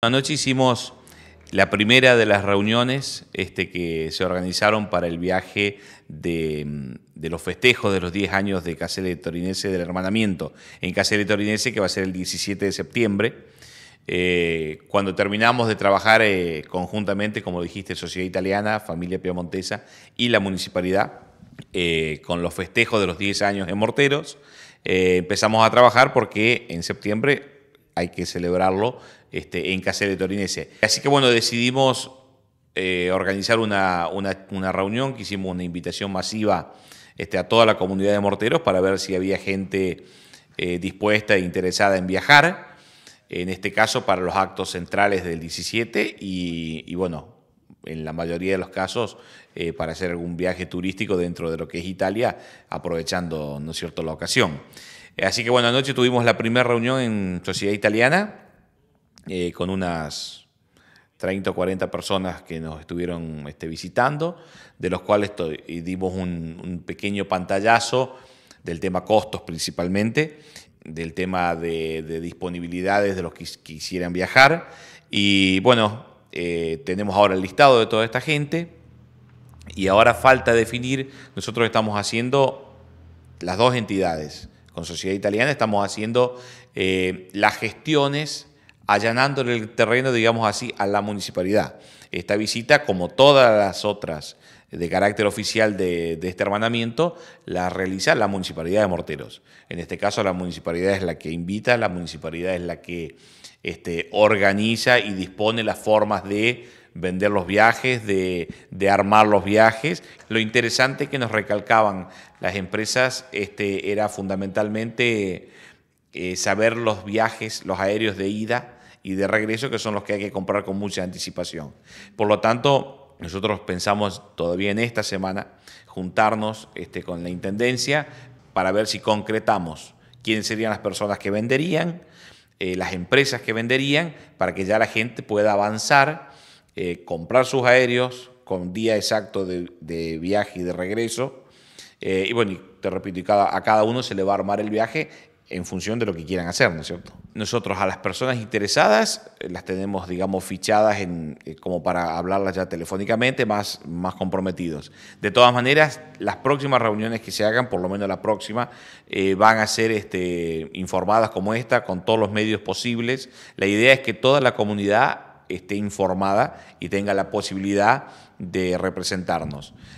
Anoche hicimos la primera de las reuniones este, que se organizaron para el viaje de, mm, los festejos de los 10 años de Casele Torinese del hermanamiento en Casele Torinese, que va a ser el 17 de septiembre. Eh, cuando terminamos de trabajar eh, conjuntamente, como dijiste, Sociedad Italiana, Familia Piemontesa y la municipalidad, eh, con los festejos de los 10 años en Morteros, empezamos a trabajar porque en septiembre hay que celebrarlo este, en Casale Torinese. Así que bueno, decidimos eh, organizar una, reunión, que hicimos una invitación masiva este, a toda la comunidad de morteros para ver si había gente eh, dispuesta e interesada en viajar, en este caso para los actos centrales del 17 y, bueno, en la mayoría de los casos eh, para hacer algún viaje turístico dentro de lo que es Italia, aprovechando, ¿no es cierto?, la ocasión. Así que bueno, anoche tuvimos la primera reunión en Sociedad Italiana eh, con unas 30 o 40 personas que nos estuvieron este, visitando, de los cuales dimos un, pequeño pantallazo del tema costos principalmente, del tema de, disponibilidades de los que quisieran viajar. Y bueno, eh, tenemos ahora el listado de toda esta gente y ahora falta definir, nosotros estamos haciendo las dos entidades, con Sociedad Italiana estamos haciendo eh, las gestiones, allanando el terreno, digamos así, a la municipalidad. Esta visita, como todas las otras de carácter oficial de, este hermanamiento la realiza la Municipalidad de Morteros. En este caso la municipalidad es la que invita, la municipalidad es la que este, organiza y dispone las formas de vender los viajes, de, armar los viajes. Lo interesante que nos recalcaban las empresas este, era fundamentalmente eh, saber los viajes, los aéreos de ida y de regreso, que son los que hay que comprar con mucha anticipación. Por lo tanto, nosotros pensamos todavía en esta semana juntarnos este, con la Intendencia para ver si concretamos quiénes serían las personas que venderían, eh, las empresas que venderían, para que ya la gente pueda avanzar eh, comprar sus aéreos con día exacto de, viaje y de regreso. Eh, y bueno, te repito, a cada uno se le va a armar el viaje en función de lo que quieran hacer, ¿no es cierto? Nosotros a las personas interesadas eh, las tenemos, digamos, fichadas en, como para hablarlas ya telefónicamente, más, más comprometidos. De todas maneras, las próximas reuniones que se hagan, por lo menos la próxima, van a ser este, informadas como esta, con todos los medios posibles. La idea es que toda la comunidad esté informada y tenga la posibilidad de representarnos.